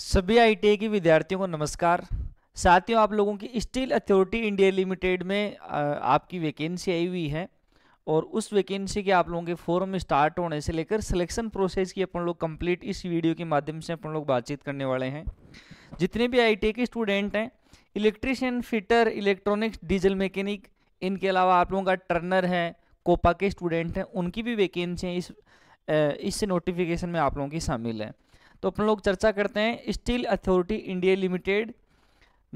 सभी आई के विद्यार्थियों को नमस्कार साथियों आप लोगों की स्टील अथॉरिटी इंडिया लिमिटेड में आपकी वैकेंसी आई हुई है और उस वैकेंसी के आप लोगों के फॉर्म स्टार्ट होने से लेकर सिलेक्शन प्रोसेस की अपन लोग कंप्लीट इस वीडियो के माध्यम से अपन लोग बातचीत करने वाले हैं जितने भी आई के स्टूडेंट हैं electrician fitter electronics diesel mechanic इनके अलावा आप लोगों का टर्नर है कोपा के स्टूडेंट हैं उनकी भी वैकेंसी इस इस नोटिफिकेशन में आप लोगों की शामिल है तो अपन लोग चर्चा करते हैं स्टील अथॉरिटी इंडिया लिमिटेड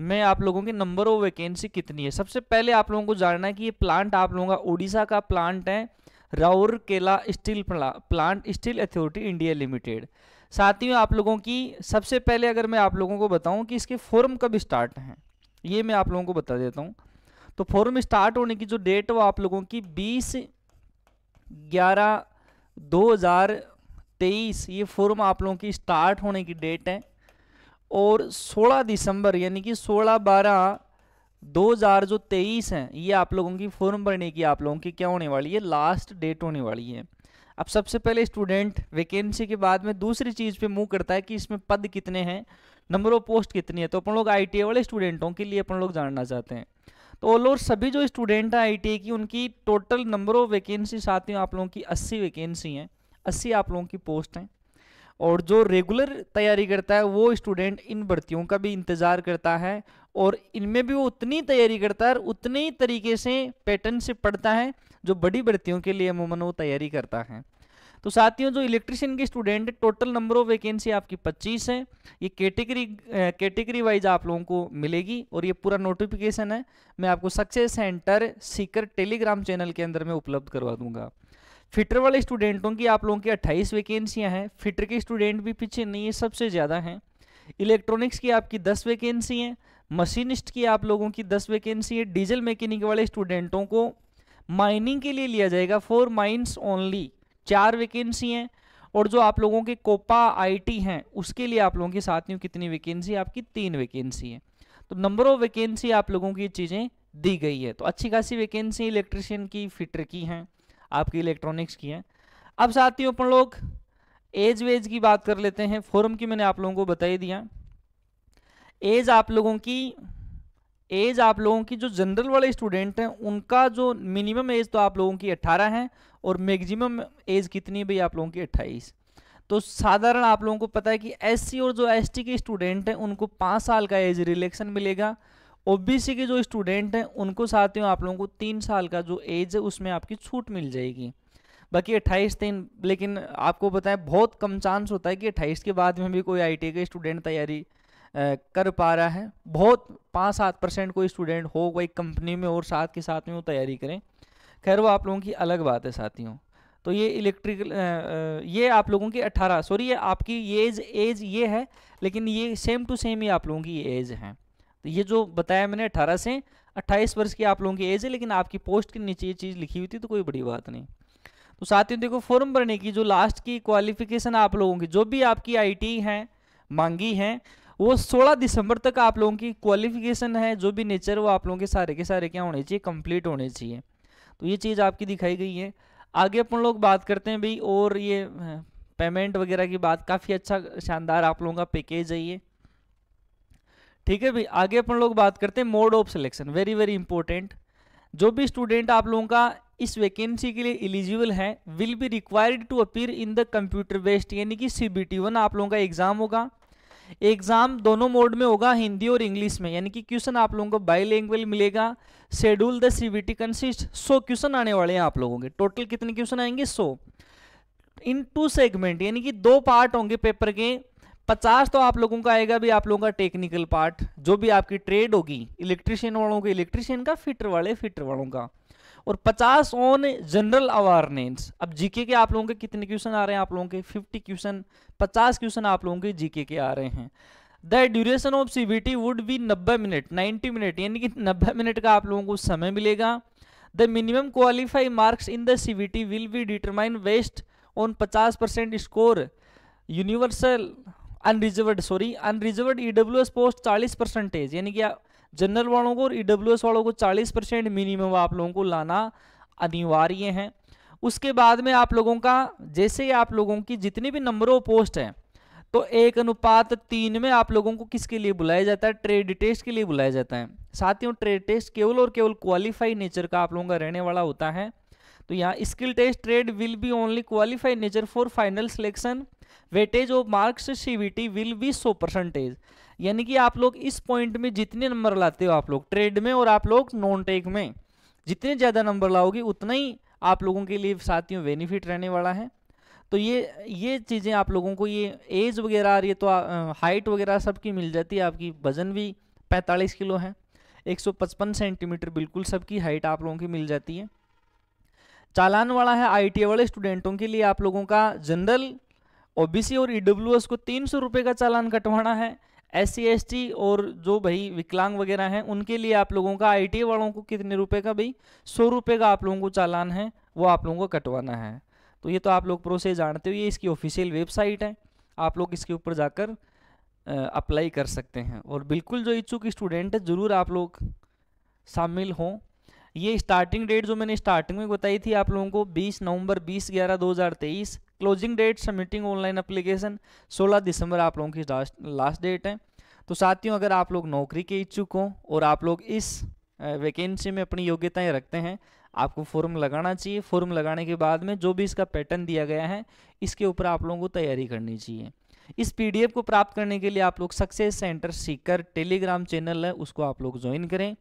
में आप लोगों की नंबर ऑफ वैकेंसी कितनी है सबसे पहले आप लोगों को जानना है कि ये प्लांट आप लोगों का उड़ीसा का प्लांट है Rourkela steel plant steel authority India limited साथ ही में आप लोगों की सबसे पहले अगर मैं आप लोगों को बताऊं कि इसके फॉर्म कब स्टार्ट हैं ये मैं आप लोगों को बता देता हूं तो फॉर्म स्टार्ट होने की जो डेट वो आप लोगों की बीस ग्यारह दो हज़ार तेईस ये फॉर्म आप लोगों की स्टार्ट होने की डेट है और 16 दिसंबर यानी कि 16 बारह हजार जो तेईस है ये आप लोगों की फॉर्म भरने की आप लोगों की क्या होने वाली है लास्ट डेट होने वाली है अब सबसे पहले स्टूडेंट वैकेंसी के बाद में दूसरी चीज़ पे मूव करता है कि इसमें पद कितने हैं नंबर ऑफ पोस्ट कितनी है तो अपन लोग आई वाले स्टूडेंटों के लिए अपन लोग जानना चाहते हैं तो ऑल ओवर सभी जो स्टूडेंट हैं आई की उनकी टोटल नंबर ऑफ वैकेंसी साथ हूँ आप लोगों की अस्सी वैकेंसी हैं अस्सी आप लोगों की पोस्ट हैं और जो रेगुलर तैयारी करता है वो स्टूडेंट इन भर्तियों का भी इंतज़ार करता है और इनमें भी वो उतनी तैयारी करता है उतने ही तरीके से पैटर्न से पढ़ता है जो बड़ी भर्तियों के लिए अमूमन वो तैयारी करता है तो साथियों जो इलेक्ट्रिशियन के student total number of vacancy आपकी 25 है ये कैटेगरी कैटेगरी वाइज आप लोगों को मिलेगी और ये पूरा नोटिफिकेशन है मैं आपको success center Sikar Telegram channel के अंदर में उपलब्ध करवा दूंगा फिटर वाले स्टूडेंटों की आप लोगों की 28 वैकेंसियां हैं फिटर के स्टूडेंट भी पीछे नहीं है सबसे ज़्यादा हैं इलेक्ट्रॉनिक्स की आपकी 10 वैकेंसी हैं मशीनिस्ट की आप लोगों की 10 वैकेंसी है डीजल मैकेनिक वाले स्टूडेंटों को माइनिंग के लिए लिया जाएगा फोर माइंस ओनली चार वैकेंसी हैं और जो आप लोगों के कोपा आईटी हैं उसके लिए आप लोगों के साथियों कितनी वैकेंसी आपकी तीन वैकेंसी है तो नंबर ऑफ वैकेंसी आप लोगों की चीज़ें दी गई है तो अच्छी खासी वैकेंसी इलेक्ट्रिशियन की फिटर की हैं आपकी इलेक्ट्रॉनिक्स की हैं अब साथियों अपन लोग एज वेज की बात कर लेते हैं फॉर्म की मैंने आप लोगों को बताई दिया एज आप लोगों की एज आप लोगों की जो जनरल वाले स्टूडेंट हैं उनका जो मिनिमम एज तो आप लोगों की 18 है और मैक्सिमम एज कितनी है भाई आप लोगों की 28 तो साधारण आप लोगों को पता है कि एससी और जो एसटी के स्टूडेंट हैं उनको पाँच साल का एज रिलेक्शन मिलेगा ओबीसी के जो स्टूडेंट हैं उनको साथियों आप लोगों को तीन साल का जो एज है उसमें आपकी छूट मिल जाएगी बाकी अट्ठाईस दिन लेकिन आपको बताएं बहुत कम चांस होता है कि अट्ठाईस के बाद में भी कोई आई का स्टूडेंट तैयारी कर पा रहा है बहुत पाँच सात परसेंट कोई स्टूडेंट हो कोई कंपनी में और साथ के साथ में वो तैयारी करें खैर वो आप लोगों की अलग बात है साथियों तो ये इलेक्ट्रिकल ये आप लोगों की 18 सॉरी ये आपकी एज एज ये है लेकिन ये सेम टू सेम ही आप लोगों की एज है तो ये जो बताया मैंने अठारह से अट्ठाईस वर्ष की आप लोगों की एज है लेकिन आपकी पोस्ट के नीचे ये चीज़ लिखी हुई थी तो कोई बड़ी बात नहीं तो साथियों देखो फॉर्म भरने की जो लास्ट की क्वालिफिकेशन आप लोगों की जो भी आपकी टी है मांगी है वो 16 दिसंबर तक आप लोगों की क्वालिफिकेशन है जो भी नेचर वो आप लोगों के सारे के सारे क्या होने चाहिए कंप्लीट होने चाहिए तो ये चीज़ आपकी दिखाई गई है आगे अपन लोग बात करते हैं भाई और ये पेमेंट वगैरह की बात काफ़ी अच्छा शानदार आप लोगों का पैकेज है ये ठीक है भाई आगे अपन लोग बात करते हैं mode of selection very very important जो भी स्टूडेंट आप लोगों का इस वैकेंसी के लिए इलिजिबल है will be required to appear in the computer based यानी कि सी बी टी वन आप लोगों का एग्जाम होगा एग्जाम दोनों मोड में होगा हिंदी और इंग्लिश में यानी कि क्वेश्चन आप लोगों को बाई लैंग्वेज मिलेगा schedule the C B T consist सो क्वेश्चन आने वाले हैं आप लोगों के टोटल कितने क्वेश्चन आएंगे सो इन टू सेगमेंट यानी कि दो पार्ट होंगे पेपर के पचास तो आप लोगों का आएगा भी आप लोगों का टेक्निकल पार्ट जो भी आपकी ट्रेड होगी इलेक्ट्रिशियन वालों के इलेक्ट्रिशियन का फिटर वाले फिटर वालों का और 50 ऑन जनरल अवेयरनेस अब जीके के आप लोगों के कितने क्वेश्चन आ रहे हैं आप लोगों के 50 क्वेश्चन 50 क्वेश्चन आप लोगों के जीके के आ रहे हैं the duration of CBT would be 90 minute 90 minute यानी कि 90 मिनट का आप लोगों को समय मिलेगा the minimum qualify marks in the CBT will be determine based on 50 percent score universal unreserved sorry unreserved S post चालीस परसेंटेज यानी कि जनरल वालों को और एस e वालों को चालीस परसेंट मिनिमम आप लोगों को लाना अनिवार्य है उसके बाद में आप लोगों का जैसे ही आप लोगों की जितनी भी नंबरों पोस्ट हैं तो एक अनुपात तीन में आप लोगों को किसके लिए बुलाया जाता है ट्रेड टेस्ट के लिए बुलाया जाता है साथियों ट्रेड टेस्ट केवल और केवल क्वालिफाइड नेचर का आप लोगों का रहने वाला होता है तो यहाँ skill test trade will be only qualify nature for final selection weightage of marks T will be सो परसेंटेज यानी कि आप लोग इस पॉइंट में जितने नंबर लाते हो आप लोग ट्रेड में और आप लोग नॉन टेक में जितने ज़्यादा नंबर लाओगे उतना ही आप लोगों के लिए साथियों बेनिफिट रहने वाला है तो ये ये चीज़ें आप लोगों को ये एज वगैरह आ रही है तो हाइट वगैरह सबकी मिल जाती है आपकी वज़न भी पैंतालीस किलो है 155 सेंटीमीटर बिल्कुल सबकी हाइट आप लोगों की मिल जाती है चालान वाला है आई वाले स्टूडेंटों के लिए आप लोगों का जनरल ओबीसी और ईडब्ल्यू e को तीन सौ रुपये का चालान कटवाना है एस सी e और जो भाई विकलांग वगैरह हैं उनके लिए आप लोगों का आई वालों को कितने रुपए का भाई सौ रुपये का आप लोगों को चालान है वो आप लोगों को कटवाना है तो ये तो आप लोग प्रोसेस जानते हो ये इसकी ऑफिशियल वेबसाइट है आप लोग इसके ऊपर जाकर अप्लाई कर सकते हैं और बिल्कुल जो इच्छुक स्टूडेंट है ज़रूर आप लोग शामिल हों ये स्टार्टिंग डेट जो मैंने स्टार्टिंग में बताई थी आप लोगों को 20 नवंबर 20 ग्यारह 2023 closing date submitting online application 16 दिसंबर आप लोगों की लास्ट लास्ट डेट है तो साथियों अगर आप लोग नौकरी के इच्छुक हों और आप लोग इस वैकेंसी में अपनी योग्यताएँ रखते हैं आपको फॉर्म लगाना चाहिए फॉर्म लगाने के बाद में जो भी इसका पैटर्न दिया गया है इसके ऊपर आप लोगों को तैयारी करनी चाहिए इस पीडीएफ को प्राप्त करने के लिए आप लोग success center Sikar Telegram channel है उसको आप लोग ज्वाइन करें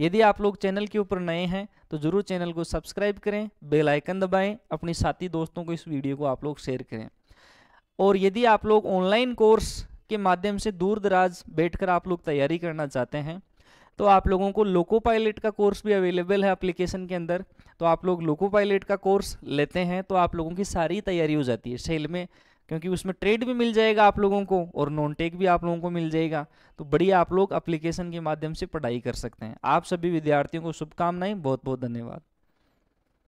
यदि आप लोग चैनल के ऊपर नए हैं तो ज़रूर चैनल को सब्सक्राइब करें बेल आइकन दबाएं अपने साथी दोस्तों को इस वीडियो को आप लोग शेयर करें और यदि आप लोग ऑनलाइन कोर्स के माध्यम से दूर दराज बैठकर आप लोग तैयारी करना चाहते हैं तो आप लोगों को लोको पायलट का कोर्स भी अवेलेबल है अप्लीकेशन के अंदर तो आप लोग लोको पायलट का कोर्स लेते हैं तो आप लोगों की सारी तैयारी हो जाती है सेल में क्योंकि उसमें ट्रेड भी मिल जाएगा आप लोगों को और नॉन टेक भी आप लोगों को मिल जाएगा तो बढ़िया आप लोग एप्लीकेशन के माध्यम से पढ़ाई कर सकते हैं आप सभी विद्यार्थियों को शुभकामनाएं बहुत बहुत धन्यवाद